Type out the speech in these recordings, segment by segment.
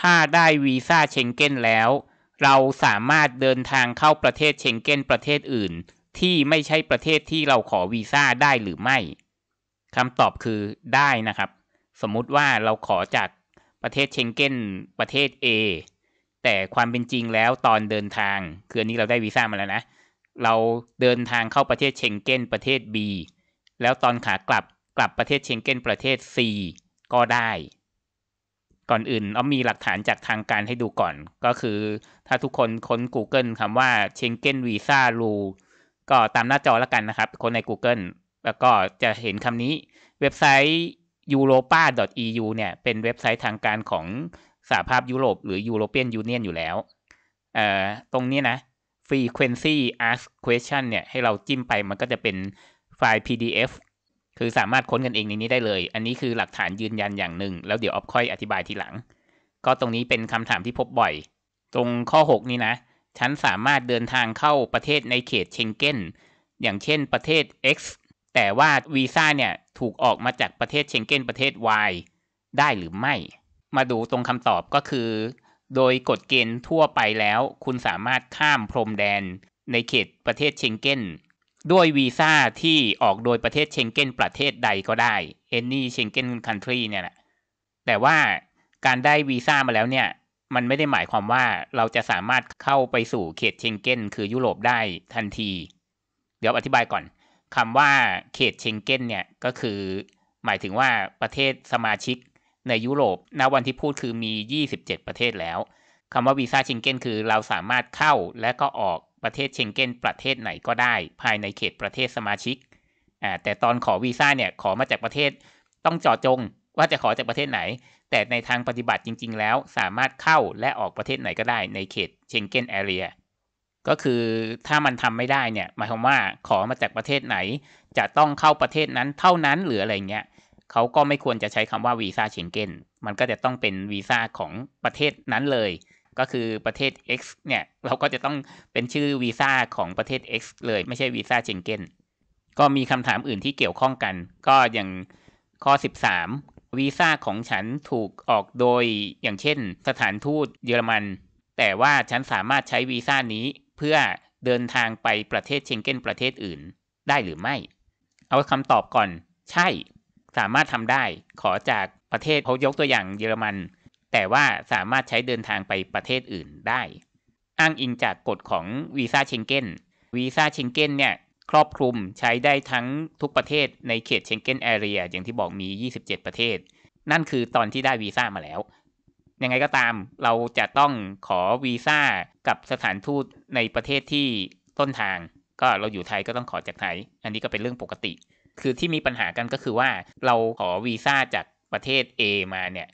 ถ้าได้วีซ่าเชงเก้นแล้ว เราสามารถเดินทางเข้าประเทศเชงเก้น ประเทศอื่น ที่ไม่ใช่ประเทศที่เราขอวีซ่า ได้หรือไม่ คำตอบคือได้นะครับ สมมุติว่าเราขอจากประเทศเชงเก้นประเทศ A แต่ความเป็นจริงแล้วตอนเดินทางคืออันนี้เราได้วีซ่ามาแล้วนะ เราเดินทางเข้าประเทศเชงเก้นประเทศ B แล้วตอนขากลับกลับประเทศเชงเก้นประเทศ C ก็ได้ก่อนอื่นออมมีหลักฐานจากทางการให้ดูก่อน ก็คือถ้าทุกคนค้น Google คำว่าเชงเก้นวีซ่ารูก็ตามหน้าจอแล้วกันนะครับ คนใน Google แล้วก็จะเห็นคำนี้เว็บไซต์ europa.eu เนี่ย เป็นเว็บไซต์ทางการของสหภาพยุโรปหรือ European Union อยู่แล้วตรงนี้นะ frequency a s k question เนี่ย ให้เราจิ้มไปมันก็จะเป็นไฟล์ PDF คือสามารถค้นกันเองในนี้ได้เลย อันนี้คือหลักฐานยืนยันอย่างหนึ่ง แล้วเดี๋ยว ออฟค่อยอธิบายทีหลัง ก็ตรงนี้เป็นคำถามที่พบบ่อย ตรงข้อ 6 นี้นะ ฉันสามารถเดินทางเข้าประเทศในเขตเชงเก้นอย่างเช่นประเทศ X แต่ว่าวีซ่าเนี่ย ถูกออกมาจากประเทศเชงเก้นประเทศ Y ได้หรือไม่ มาดูตรงคำตอบก็คือ โดยกฎเกณฑ์ทั่วไปแล้ว คุณสามารถข้ามพรมแดนในเขตประเทศเชงเก้นด้วยวีซ่าที่ออกโดยประเทศเชงเก้นประเทศใดก็ได้ any Schengen country เนี่ยแหละ แต่ว่าการได้วีซ่ามาแล้วเนี่ย มันไม่ได้หมายความว่าเราจะสามารถเข้าไปสู่เขตเชงเก้นคือยุโรปได้ทันที เดี๋ยวอธิบายก่อน คำว่าเขตเชงเก้นเนี่ยก็คือ หมายถึงว่าประเทศสมาชิกในยุโรป ณ วันที่พูดคือมี 27 ประเทศแล้วคำว่าวีซ่าเชงเก้นคือเราสามารถเข้าและก็ออกประเทศเชงเก้นประเทศไหนก็ได้ ภายในเขตประเทศสมาชิกอ่าแต่ตอนขอวีซ่าเนี่ยขอมาจากประเทศต้องจอะจงว่าจะขอจากประเทศไหน แต่ในทางปฏิบัติจริง ๆแล้ว สามารถเข้าและออกประเทศไหนก็ได้ในเขตเชงเก้นแอเรีย ก็คือถ้ามันทำไม่ได้เนี่ยหมายความว่าขอมาจากประเทศไหน จะต้องเข้าประเทศนั้นเท่านั้นหรืออะไรเงี้ยเขาก็ไม่ควรจะใช้คำว่าวีซ่าเชงเก้น มันก็จะต้องเป็นวีซ่าของประเทศนั้นเลยก็คือประเทศ X เนี่ยเราก็จะต้องเป็นชื่อวีซ่าของประเทศ X เลยไม่ใช่วีซ่าเชงเก้นก็มีคำถามอื่นที่เกี่ยวข้องกันก็อย่างข้อ 13 วีซ่าของฉันถูกออกโดยอย่างเช่นสถานทูตเยอรมันแต่ว่าฉันสามารถใช้วีซ่านี้ เพื่อเดินทางไปประเทศเชงเก้นประเทศอื่นได้หรือไม่ เอาคำตอบก่อนใช่สามารถทำได้ขอจากประเทศเขายกตัวอย่างเยอรมันแต่ว่าสามารถใช้เดินทางไปประเทศอื่นได้ อ้างอิงจากกฎของวีซ่าเชงเก้น วีซ่าเชงเก้นเนี่ย ครอบคลุมใช้ได้ทั้งทุกประเทศในเขตเชงเก้นแอเรียอย่างที่บอกมี 27 ประเทศ นั่นคือตอนที่ได้วีซ่ามาแล้ว ยังไงก็ตามเราจะต้องขอวีซ่ากับสถานทูตในประเทศที่ต้นทาง ก็เราอยู่ไทยก็ต้องขอจากไทย อันนี้ก็เป็นเรื่องปกติ คือที่มีปัญหากันก็คือว่าเราขอวีซ่าจากประเทศ A มาเนี่ย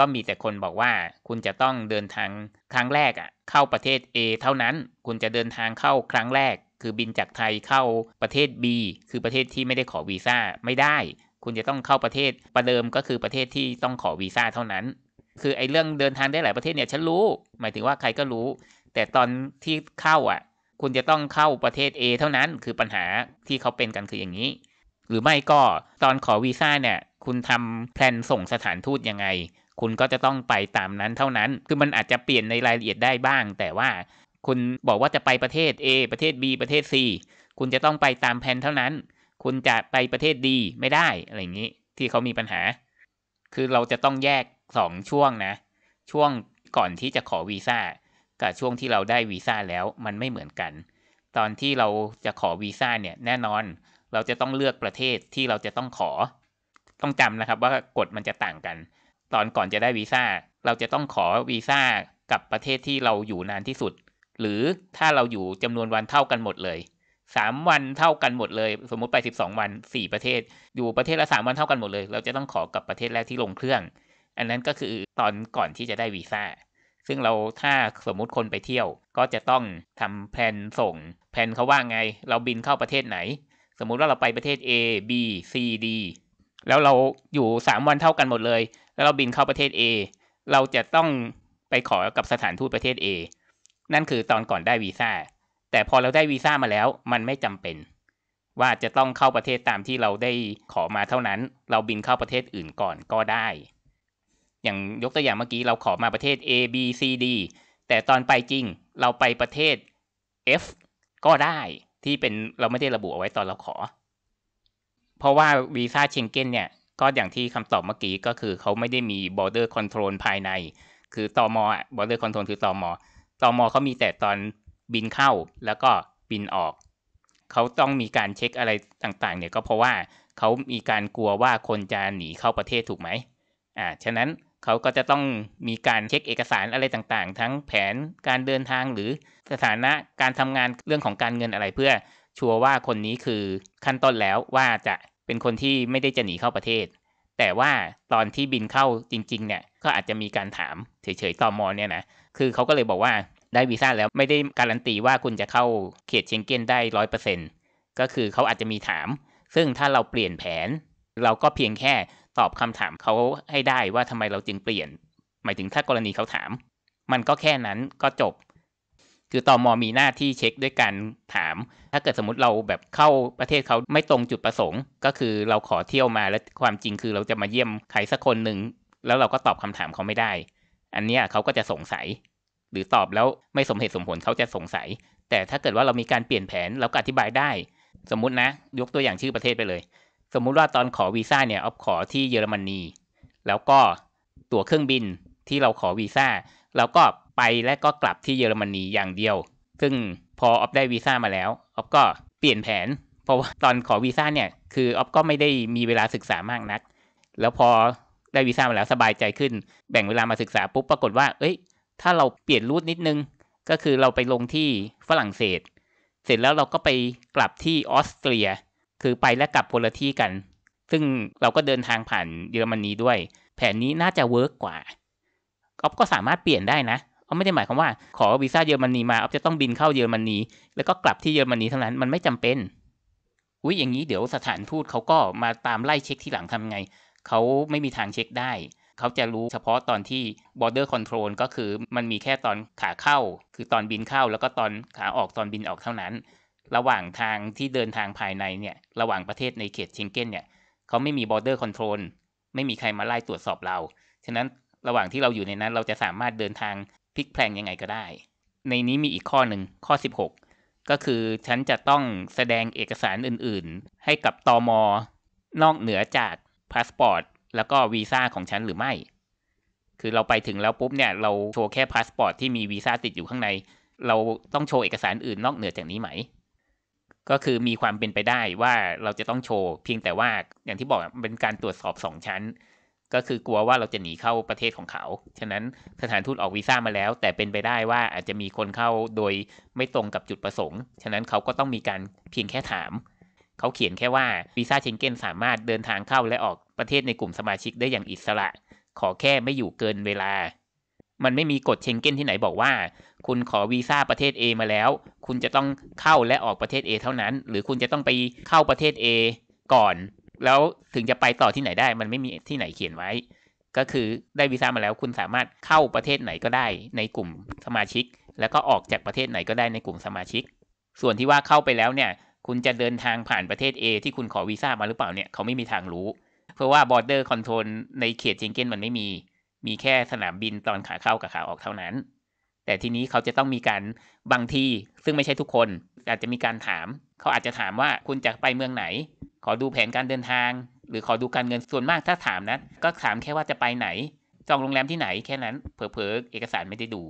ก็มีแต่คนบอกว่าคุณจะต้องเดินทางครั้งแรกอะ่ะเข้าประเทศ A เท่านั้น คุณจะเดินทางเข้าครั้งแรก คือบินจากไทยเข้าประเทศ B คือประเทศที่ไม่ได้ขอวีซ่าไม่ได้ คุณจะต้องเข้าประเทศประเดิมก็คือประเทศที่ต้องขอวีซ่าเท่านั้น คือไอ้เรื่องเดินทางได้หลายประเทศเนี่ยฉันรู้หมายถึงว่าใครก็รู้ แต่ตอนที่เข้าอ่ะ คุณจะต้องเข้าประเทศ A เท่านั้นคือปัญหาที่เขาเป็นกันคืออย่างนี้ หรือไม่ก็ตอนขอวีซ่าเนี่ยคุณทำแพลนส่งสถานทูตยังไงคุณก็จะต้องไปตามนั้นเท่านั้น คือมันอาจจะเปลี่ยนในรายละเอียดได้บ้าง แต่ว่าคุณบอกว่าจะไปประเทศ A ประเทศ B ประเทศ C คุณจะต้องไปตามแผนเท่านั้น คุณจะไปประเทศ D ไม่ได้อะไรอย่างนี้ ที่เขามีปัญหา คือเราจะต้องแยก 2ช่วงนะ ช่วงก่อนที่จะขอวีซ่ากับช่วงที่เราได้วีซ่าแล้วมันไม่เหมือนกัน ตอนที่เราจะขอวีซ่าเนี่ย แน่นอนเราจะต้องเลือกประเทศที่เราจะต้องขอ ต้องจำนะครับ ว่ากฎมันจะต่างกันตอนก่อนจะได้วีซ่าเราจะต้องขอวีซ่ากับประเทศที่เราอยู่นานที่สุด หรือถ้าเราอยู่จำนวนวันเท่ากันหมดเลย 3 วันเท่ากันหมดเลย สมมุติไป 12 วัน4 ประเทศ อยู่ประเทศละ3วันเท่ากันหมดเลย เราจะต้องขอกับประเทศแรกที่ลงเครื่อง อันนั้นก็คือตอนก่อนที่จะได้วีซ่าซึ่งเราถ้าสมมุติคนไปเที่ยวก็จะต้องทำแผนส่งแผนเขาว่าไงเราบินเข้าประเทศไหน สมมุติว่าเราไปประเทศ A B C D แล้วเราอยู่ 3 วันเท่ากันหมดเลยแล้วเราบินเข้าประเทศ A เราจะต้องไปขอกับสถานทูตประเทศ A นั่นคือตอนก่อนได้วีซ่า แต่พอเราได้วีซ่ามาแล้ว มันไม่จำเป็น ว่าจะต้องเข้าประเทศตามที่เราได้ขอมาเท่านั้น เราบินเข้าประเทศอื่นก่อนก็ได้ อย่างยกตัวอย่างเมื่อกี้เราขอมาประเทศ A B C D แต่ตอนไปจริงเราไปประเทศ F ก็ได้ที่เป็นเราไม่ได้ระบุเอาไว้ตอนเราขอเพราะว่าวีซ่าเชงเก้นเนี่ยก็อย่างที่คำตอบเมื่อกี้ก็คือเขาไม่ได้มี border control ภายใน คือตอมอ่ะ border control คือตอมอตอมอเขามีแต่ตอนบินเข้าแล้วก็บินออก เขาต้องมีการเช็คอะไรต่างๆเนี่ยก็เพราะว่าเขามีการกลัวว่าคนจะหนีเข้าประเทศถูกไหมอ่า ฉะนั้นเขาก็จะต้องมีการเช็คเอกสารอะไรต่าง ๆ ทั้งแผนการเดินทางหรือสถานะการทำงานเรื่องของการเงินอะไรเพื่อชัวร์ว่าคนนี้คือขั้นต้นแล้วว่าจะเป็นคนที่ไม่ได้จะหนีเข้าประเทศ แต่ว่าตอนที่บินเข้าจริงๆเนี่ย ก็อาจจะมีการถามเฉยๆตอมอเนี่ยนะ คือเขาก็เลยบอกว่าได้วีซ่าแล้วไม่ได้การันตีว่าคุณจะเข้าเขตเชงเก้นได้ร้อยเปอร์เซ็นก็คือเขาอาจจะมีถาม ซึ่งถ้าเราเปลี่ยนแผน เราก็เพียงแค่ตอบคำถามเขาให้ได้ว่าทำไมเราจึงเปลี่ยน หมายถึงถ้ากรณีเขาถาม มันก็แค่นั้นก็จบคือตอมอมีหน้าที่เช็คด้วยการถาม ถ้าเกิดสมมติเราแบบเข้าประเทศเขาไม่ตรงจุดประสงค์ ก็คือเราขอเที่ยวมาแล้วความจริงคือเราจะมาเยี่ยม ใครสักคนหนึ่งแล้วเราก็ตอบคำถามเขาไม่ได้ อันนี้เขาก็จะสงสัย หรือตอบแล้วไม่สมเหตุสมผลเขาจะสงสัย แต่ถ้าเกิดว่าเรามีการเปลี่ยนแผนเราก็อธิบายได้ สมมตินะยกตัวอย่างชื่อประเทศไปเลย สมมุติว่าตอนขอวีซ่าเนี่ยออฟขอที่เยอรมนี แล้วก็ตั๋วเครื่องบินที่เราขอวีซ่าเราก็ไปและก็กลับที่เยอรมนีอย่างเดียว ซึ่งพอออฟได้วีซ่ามาแล้วอ๊อฟก็เปลี่ยนแผน เพราะว่าตอนขอวีซ่าเนี่ยคืออ๊อฟก็ไม่ได้มีเวลาศึกษามากนัก แล้วพอได้วีซ่ามาแล้วสบายใจขึ้นแบ่งเวลามาศึกษาปุ๊บปรากฏว่า เอ้ย ถ้าเราเปลี่ยนรูทนิดนึง ก็คือเราไปลงที่ฝรั่งเศส เสร็จแล้วเราก็ไปกลับที่ออสเตรียคือไปและกลับคนละที่กัน ซึ่งเราก็เดินทางผ่านเยอรมนีด้วย แผนนี้น่าจะเวิร์กกว่าอ๊อฟก็สามารถเปลี่ยนได้นะออไม่ได้หมายความว่าขอวีซ่าเยอรมนีมาออฟจะต้องบินเข้าเยอรมนีแล้วก็กลับที่เยอรมนีเท่านั้น มันไม่จำเป็น อุ้ยอย่างนี้เดี๋ยวสถานทูตเขาก็มาตามไล่เช็คที่หลังทำไง เขาไม่มีทางเช็คได้ เขาจะรู้เฉพาะตอนที่ border control ก็คือมันมีแค่ตอนขาเข้าคือตอนบินเข้า แล้วก็ตอนขาออกตอนบินออกเท่านั้น ระหว่างทางที่เดินทางภายในเนี่ย ระหว่างประเทศในเขตเชงเก้นเนี่ยเขาไม่มี border control ไม่มีใครมาไล่ตรวจสอบเรา ฉะนั้นระหว่างที่เราอยู่ในนั้นเราจะสามารถเดินทางพลิกแพลงยังไงก็ได้ ในนี้มีอีกข้อหนึ่งข้อ 16 ก็คือฉันจะต้องแสดงเอกสารอื่นๆ ให้กับตอมอนอกเหนือจากพาสปอร์ตแล้วก็วีซ่าของฉันหรือไม่ คือเราไปถึงแล้วปุ๊บเนี่ย เราโชว์แค่พาสปอร์ตที่มีวีซ่าติดอยู่ข้างใน เราต้องโชว์เอกสารอื่นนอกเหนือจากนี้ไหม ก็คือมีความเป็นไปได้ว่าเราจะต้องโชว์ เพียงแต่ว่าอย่างที่บอกเป็นการตรวจสอบสองชั้นก็คือกลัวว่าเราจะหนีเข้าประเทศของเขา ฉะนั้นสถานทูตออกวีซ่ามาแล้ว แต่เป็นไปได้ว่าอาจจะมีคนเข้าโดยไม่ตรงกับจุดประสงค์ ฉะนั้นเขาก็ต้องมีการเพียงแค่ถาม เขาเขียนแค่ว่าวีซ่าเชงเก้นสามารถเดินทางเข้าและออกประเทศในกลุ่มสมาชิกได้อย่างอิสระ ขอแค่ไม่อยู่เกินเวลา มันไม่มีกฎเชงเก้นที่ไหนบอกว่า คุณขอวีซ่าประเทศ A มาแล้ว คุณจะต้องเข้าและออกประเทศ A เท่านั้น หรือคุณจะต้องไปเข้าประเทศ A ก่อนแล้วถึงจะไปต่อที่ไหนได้มันไม่มีที่ไหนเขียนไว้ ก็คือได้วีซ่ามาแล้วคุณสามารถเข้าประเทศไหนก็ได้ในกลุ่มสมาชิก แล้วก็ออกจากประเทศไหนก็ได้ในกลุ่มสมาชิก ส่วนที่ว่าเข้าไปแล้วเนี่ยคุณจะเดินทางผ่านประเทศ A ที่คุณขอวีซ่ามาหรือเปล่าเนี่ยเขาไม่มีทางรู้ เพราะว่าบอร์เดอร์คอนโทรลในเขตเชงเก้นมันไม่มีมีแค่สนามบินตอนขาเข้ากับขาออกเท่านั้นแต่ทีนี้เขาจะต้องมีการบางทีซึ่งไม่ใช่ทุกคน อาจจะมีการถาม เขาอาจจะถามว่าคุณจะไปเมืองไหน ขอดูแผนการเดินทาง หรือขอดูการเงินส่วนมากถ้าถามนะก็ถามแค่ว่าจะไปไหน จองโรงแรมที่ไหนแค่นั้นเผลอๆเอกสารไม่ได้ดู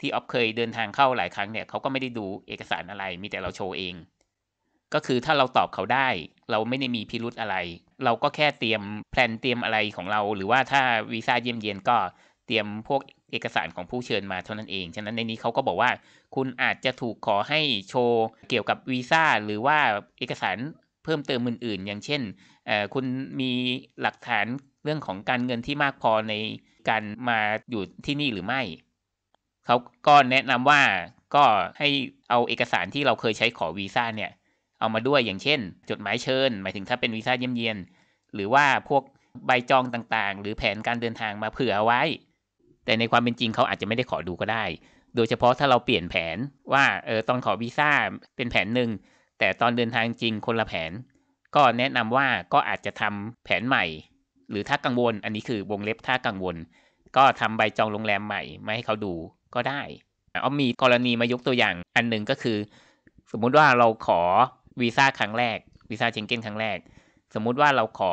ที่ออฟเคยเดินทางเข้าหลายครั้งเนี่ยเขาก็ไม่ได้ดูเอกสารอะไรมีแต่เราโชว์เอง ก็คือถ้าเราตอบเขาได้เราไม่ได้มีพิรุธอะไร เราก็แค่เตรียมแพลนเตรียมอะไรของเราหรือว่าถ้าวีซ่าเยี่ยมเยียนก็เตรียมพวกเอกสารของผู้เชิญมาเท่านั้นเอง ฉะนั้นในนี้เขาก็บอกว่าคุณอาจจะถูกขอให้โชว์เกี่ยวกับวีซ่าหรือว่าเอกสารเพิ่มเติมอื่นๆ อย่างเช่นคุณมีหลักฐานเรื่องของการเงินที่มากพอในการมาอยู่ที่นี่หรือไม่ เขาก็แนะนำว่าก็ให้เอาเอกสารที่เราเคยใช้ขอวีซ่าเนี่ย เอามาด้วยอย่างเช่น จดหมายเชิญหมายถึงถ้าเป็นวีซ่าเยี่ยมเยียน หรือว่าพวกใบจองต่างๆ หรือแผนการเดินทางมาเผื่ออไว้แต่ในความเป็นจริงเขาอาจจะไม่ได้ขอดูก็ได้ โดยเฉพาะถ้าเราเปลี่ยนแผนว่าเออตอนขอวีซ่าเป็นแผนหนึ่งแต่ตอนเดินทางจริงคนละแผน ก็แนะนำว่าก็อาจจะทำแผนใหม่ หรือถ้ากังวลอันนี้คือวงเล็บถ้ากังวล ก็ทำใบจองโรงแรมใหม่มาให้เขาดูก็ได้เอามีกรณีมายกตัวอย่างอันหนึ่งก็คือ สมมุติว่าเราขอวีซ่าครั้งแรกวีซ่าเชงเก้นครั้งแรกสมมุติว่าเราขอ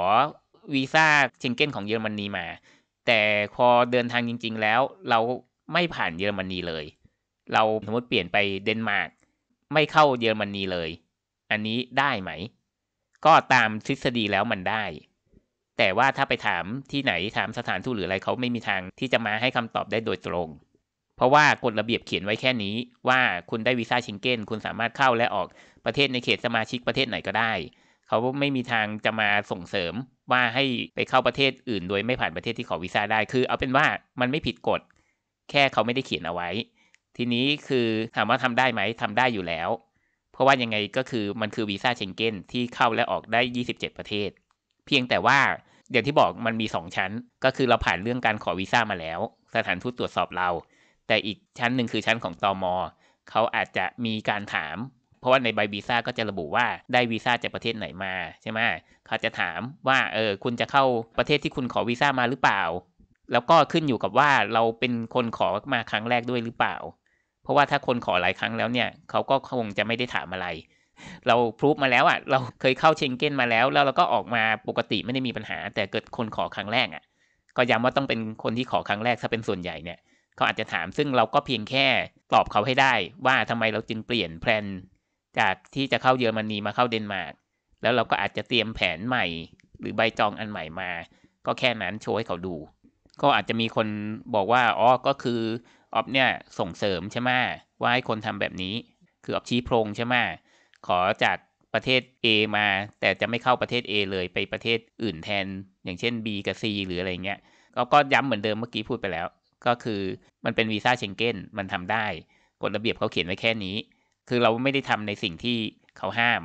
วีซ่าเชงเก้นของเยอรมนนีมาแต่พอเดินทางจริง ๆแล้ว เราไม่ผ่านเยอรมนีเลย เราสมมติเปลี่ยนไปเดนมาร์กไม่เข้าเยอรมนีเลย อันนี้ได้ไหม ก็ตามทฤษฎีแล้วมันได้ แต่ว่าถ้าไปถามที่ไหนถามสถานทูตหรืออะไรเขาไม่มีทางที่จะมาให้คำตอบได้โดยตรง เพราะว่ากฎระเบียบเขียนไว้แค่นี้ว่าคุณได้วีซ่าชิงเก้นคุณสามารถเข้าและออกประเทศในเขตสมาชิกประเทศไหนก็ได้ เขาไม่มีทางจะมาส่งเสริมว่าให้ไปเข้าประเทศอื่นโดยไม่ผ่านประเทศที่ขอวีซ่าได้ คือ เอาเป็นว่ามันไม่ผิดกฎ แค่เขาไม่ได้เขียนเอาไว้ ทีนี้คือถามว่าทำได้ไหมทำได้อยู่แล้ว เพราะว่ายังไงก็คือมันคือวีซ่าเชงเก้นที่เข้าและออกได้ 27 ประเทศ เพียงแต่ว่าอย่างที่บอกมันมี2ชั้น ก็คือเราผ่านเรื่องการขอวีซ่ามาแล้ว สถานทูตตรวจสอบเรา แต่อีกชั้นหนึ่งคือชั้นของตอมอเขาอาจจะมีการถามราะว่าในใบวีซ่าก็จะระบุว่าได้วีซ่าจากประเทศไหนมาใช่ไหมเขาจะถามว่าเออคุณจะเข้าประเทศที่คุณขอวีซ่ามาหรือเปล่า แล้วก็ขึ้นอยู่กับว่าเราเป็นคนขอมาครั้งแรกด้วยหรือเปล่า เพราะว่าถ้าคนขอหลายครั้งแล้วเนี่ย เขาก็คงจะไม่ได้ถามอะไร เราพรูฟมาแล้วอะ่ะ เราเคยเข้าเชงเก้นมาแล้ว แล้วเราก็ออกมาปกติไม่ได้มีปัญหา แต่เกิดคนขอครั้งแรกอะ่ะ ก็ย้ำว่าต้องเป็นคนที่ขอครั้งแรก ถ้าเป็นส่วนใหญ่เนี่ย เขาอาจจะถามซึ่งเราก็เพียงแค่ตอบเขาให้ได้ ว่าทำไมเราจึงเปลี่ยนแพลนจากที่จะเข้าเยอรมนีมาเข้าเดนมาร์กแล้วเราก็อาจจะเตรียมแผนใหม่ หรือใบจองอันใหม่มา ก็แค่นั้นโชว์ให้เขาดู ก็อาจจะมีคนบอกว่าอ๋อก็คืออบเนี่ยส่งเสริมใช่ไหมว่าให้คนทำแบบนี้คืออบชี้โพรงใช่ไหมขอจากประเทศ A มา แต่จะไม่เข้าประเทศ A เลยไปประเทศอื่นแทน อย่างเช่น B กับ C หรืออะไรเงี้ยก็ก็ย้ำเหมือนเดิมเมื่อกี้พูดไปแล้ว ก็คือมันเป็นวีซ่าเชงเก้นมันทำได้กฎระเบียบเขาเขียนไว้แค่นี้คือเราไม่ได้ทำในสิ่งที่เขาห้าม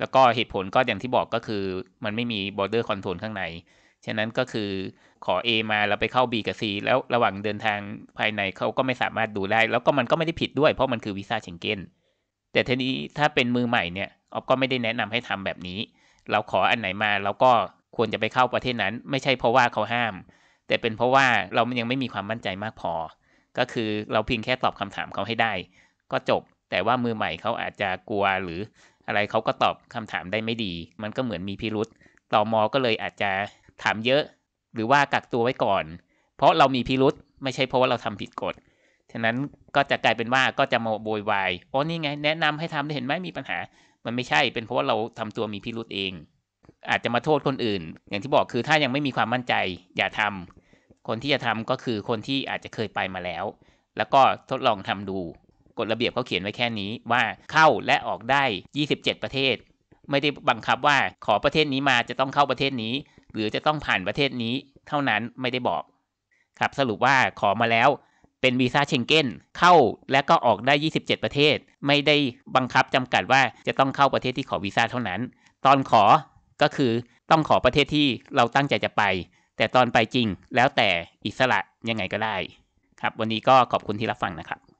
แล้วก็เหตุผลก็อย่างที่บอกก็คือมันไม่มี border control ข้างใน ฉะนั้นก็คือขอ A มาเราไปเข้า B กับ C แล้วระหว่างเดินทางภายในเขาก็ไม่สามารถดูได้ แล้วก็มันก็ไม่ได้ผิดด้วย เพราะมันคือวีซ่าเชงเก้น แต่ทีนี้ถ้าเป็นมือใหม่เนี่ยออฟก็ไม่ได้แนะนำให้ทำแบบนี้ เราขออันไหนมาเราก็ควรจะไปเข้าประเทศนั้น ไม่ใช่เพราะว่าเขาห้าม แต่เป็นเพราะว่าเรายังไม่มีความมั่นใจมากพอ ก็คือเราเพียงแค่ตอบคำถามเขาให้ได้ ก็จบแต่ว่ามือใหม่เขาอาจจะกลัวหรืออะไรเขาก็ตอบคำถามได้ไม่ดี มันก็เหมือนมีพิรุษต่อมอก็เลยอาจจะถามเยอะ หรือว่ากักตัวไว้ก่อน เพราะเรามีพิรุษไม่ใช่เพราะว่าเราทำผิดกฎฉะนั้นก็จะกลายเป็นว่าก็จะมาโวยวายอ๋อนี่ไง แนะนำให้ทำเห็นไหมมีปัญหา มันไม่ใช่ เป็นเพราะว่าเราทำตัวมีพิรุษเอง อาจจะมาโทษคนอื่น อย่างที่บอกคือถ้ายังไม่มีความมั่นใจ อย่าทำ คนที่จะทำก็คือคนที่อาจจะเคยไปมาแล้ว แล้วก็ทดลองทำดูกฎระเบียบเขาเขียนไว้แค่นี้ว่าเข้าและออกได้ 27 ประเทศ ไม่ได้บังคับว่าขอประเทศนี้มาจะต้องเข้าประเทศนี้ หรือจะต้องผ่านประเทศนี้เท่านั้นไม่ได้บอกครับสรุปว่าขอมาแล้ว เป็นวีซ่าเชงเก้นเข้าและก็ออกได้ 27 ประเทศ ไม่ได้บังคับจำกัดว่าจะต้องเข้าประเทศที่ขอวีซ่าเท่านั้น ตอนขอก็คือต้องขอประเทศที่เราตั้งใจจะไป แต่ตอนไปจริงแล้วแต่อิสระยังไงก็ได้ ครับวันนี้ก็ขอบคุณที่รับฟังนะครับ